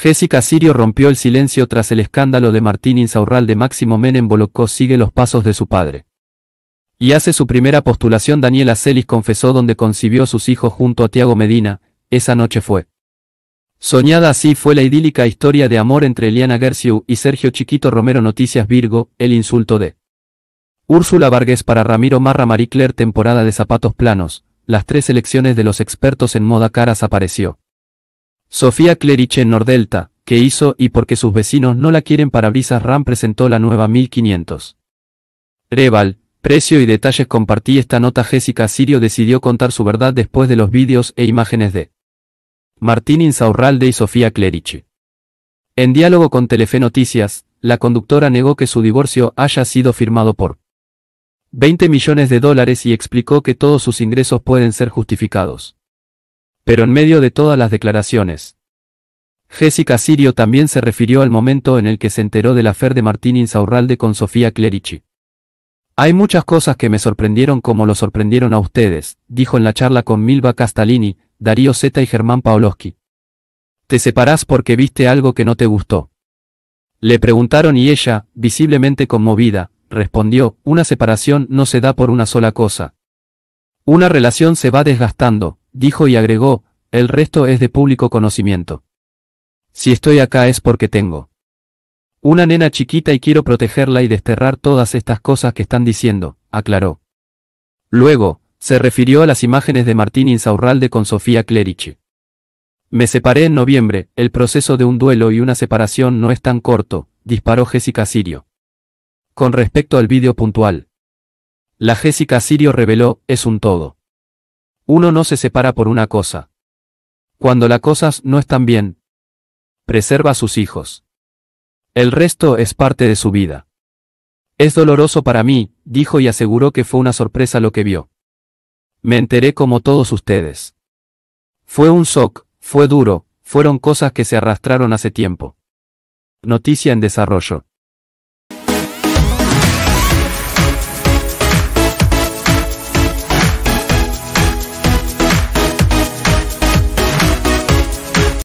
Jessica Sirio rompió el silencio tras el escándalo de Martín de Máximo Menem Bolocó sigue los pasos de su padre. Y hace su primera postulación Daniela Celis confesó donde concibió a sus hijos junto a Tiago Medina, esa noche fue. Soñada así fue la idílica historia de amor entre Eliana Gersiu y Sergio Chiquito Romero Noticias Virgo, el insulto de Úrsula Vargas para Ramiro Marra Maricler temporada de zapatos planos, las tres elecciones de los expertos en moda caras apareció. Sofía en Nordelta, que hizo y porque sus vecinos no la quieren para Brisas RAM presentó la nueva 1500. Reval, precio y detalles compartí esta nota Jessica Sirio decidió contar su verdad después de los vídeos e imágenes de Martín Insaurralde y Sofía Clerici. En diálogo con Telefe Noticias, la conductora negó que su divorcio haya sido firmado por 20 millones de dólares y explicó que todos sus ingresos pueden ser justificados pero en medio de todas las declaraciones. Jessica Sirio también se refirió al momento en el que se enteró del afer de Martín Insaurralde con Sofía Clerici. Hay muchas cosas que me sorprendieron como lo sorprendieron a ustedes, dijo en la charla con Milva Castalini, Darío Zeta y Germán Paoloski. Te separás porque viste algo que no te gustó. Le preguntaron y ella, visiblemente conmovida, respondió, una separación no se da por una sola cosa. Una relación se va desgastando, dijo y agregó, el resto es de público conocimiento. Si estoy acá es porque tengo una nena chiquita y quiero protegerla y desterrar todas estas cosas que están diciendo, aclaró. Luego, se refirió a las imágenes de Martín Insaurralde con Sofía Clerici. Me separé en noviembre, el proceso de un duelo y una separación no es tan corto, disparó Jessica Sirio. Con respecto al vídeo puntual. La Jessica Sirio reveló, es un todo. Uno no se separa por una cosa. Cuando las cosas no están bien, preserva a sus hijos. El resto es parte de su vida. Es doloroso para mí, dijo y aseguró que fue una sorpresa lo que vio. Me enteré como todos ustedes. Fue un shock, fue duro, fueron cosas que se arrastraron hace tiempo. Noticia en desarrollo.